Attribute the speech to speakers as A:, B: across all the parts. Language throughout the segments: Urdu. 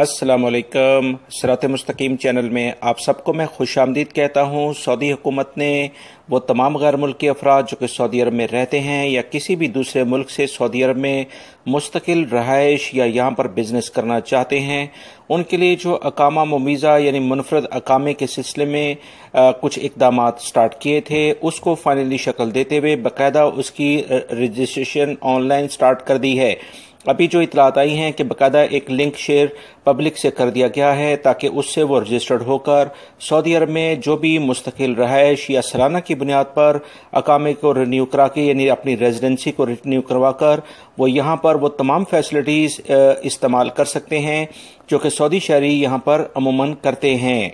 A: السلام علیکم سرات مستقیم چینل میں آپ سب کو میں خوش آمدید کہتا ہوں سعودی حکومت نے وہ تمام غیر ملکی افراد جو کہ سعودی عرب میں رہتے ہیں یا کسی بھی دوسرے ملک سے سعودی عرب میں مستقل رہائش یا یہاں پر بزنس کرنا چاہتے ہیں ان کے لیے جو اقامہ ممیزہ یعنی منفرد اقامے کے سلسلے میں کچھ اقدامات سٹارٹ کیے تھے اس کو فائنلی شکل دیتے ہوئے باقاعدہ اس کی رجسٹریشن آن لائن سٹارٹ کر دی ہے ابھی جو اطلاعات آئی ہیں کہ باقاعدہ ایک لنک شیئر پبلک سے کر دیا گیا ہے تاکہ اس سے وہ رجسٹرڈ ہو کر سعودی عرب میں جو بھی مستقل رہائش یا سالانہ کی بنیاد پر اقامے کو رینیو کرا کے یعنی اپنی ریزیڈنسی کو رینیو کروا کر وہ یہاں پر وہ تمام فیسلٹیز استعمال کر سکتے ہیں جو کہ سعودی شہری یہاں پر عموماً کرتے ہیں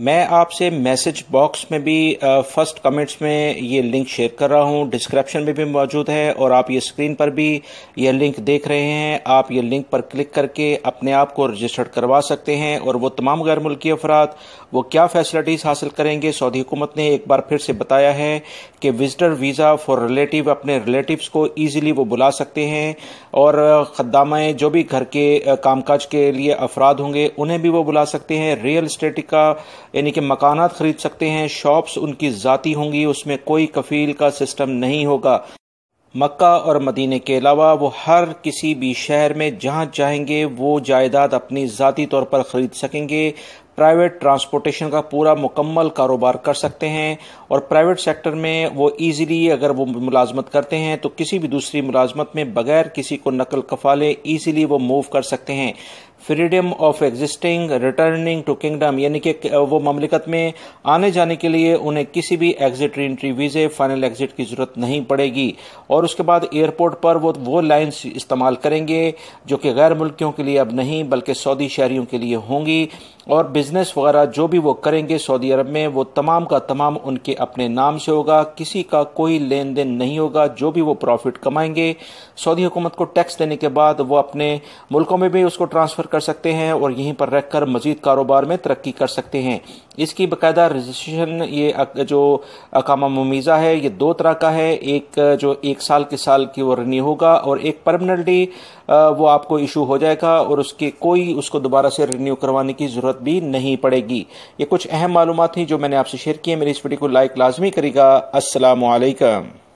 A: میں آپ سے میسج باکس میں بھی فرسٹ کمنٹس میں یہ لنک شیئر کر رہا ہوں ڈسکرپشن میں بھی موجود ہے اور آپ یہ اسکرین پر بھی یہ لنک دیکھ رہے ہیں آپ یہ لنک پر کلک کر کے اپنے آپ کو رجسٹرڈ کروا سکتے ہیں اور وہ تمام غیر ملکی افراد وہ کیا فیسلٹیز حاصل کریں گے سعودی حکومت نے ایک بار پھر سے بتایا ہے کہ وزٹر ویزا فار ریلیٹیو اپنے ریلیٹیوز کو ایزیلی وہ بلا سکتے ہیں اور خدامہ جو بھی گھر کے کام کاج کے لیے افراد ہوں گے انہیں بھی وہ بلا سکتے ہیں ریئل اسٹیٹ کا یعنی کہ مکانات خرید سکتے ہیں شاپس ان کی ذاتی ہوں گی اس میں کوئی کفیل کا سسٹم نہیں ہوگا مکہ اور مدینے کے علاوہ وہ ہر کسی بھی شہر میں جہاں چاہیں گے وہ جائیداد اپنی ذاتی طور پر خرید سکیں گے پرائیویٹ ٹرانسپورٹیشن کا پورا مکمل کاروبار کر سکتے ہیں اور پرائیویٹ سیکٹر میں وہ ایزیلی اگر وہ ملازمت کرتے ہیں تو کسی بھی دوسری ملازمت میں بغیر کسی کو نقل کفالے ایزیلی وہ موو کر سکتے ہیں freedom of existing returning to kingdom یعنی کہ وہ مملکت میں آنے جانے کے لیے انہیں کسی بھی ایگزٹ انٹری ویزے فائنل ایگزٹ کی ضرورت نہیں پڑے گی اور اس کے بعد ایئرپورٹ پر وہ وہ لائنز استعمال کریں گے جو کہ غیر ملکیوں کے لیے اب نہیں بلکہ سعودی شہریوں کے لیے ہوں گی اور بزنس وغیرہ جو بھی وہ کریں گے سعودی عرب میں وہ تمام کا تمام ان کے اپنے نام سے ہوگا کسی کا کوئی لین دین نہیں ہوگا جو بھی وہ پروفٹ کمائیں گے سعودی حکومت کو ٹیکس دینے کے بعد وہ اپنے ملکوں میں بھی اس کو ٹرانسفر کر سکتے ہیں اور یہیں پر رکھ کر مزید کاروبار میں ترقی کر سکتے ہیں اس کی باقاعدہ رجسٹریشن یہ جو اقامہ ممیزہ ہے یہ دو طرح کا ہے ایک جو ایک سال کے سال کی وہ رنی ہوگا اور ایک پرمینلڈی وہ آپ کو ایشو ہو جائے گا اور اس کی کوئی اس کو دوبارہ سے رینیو کروانے کی ضرورت بھی نہیں پڑے گی یہ کچھ اہم معلومات ہیں جو میں نے آپ سے شیئر کی ہیں میری اس ویڈیو کو لائک لازمی کرے گا السلام علیکم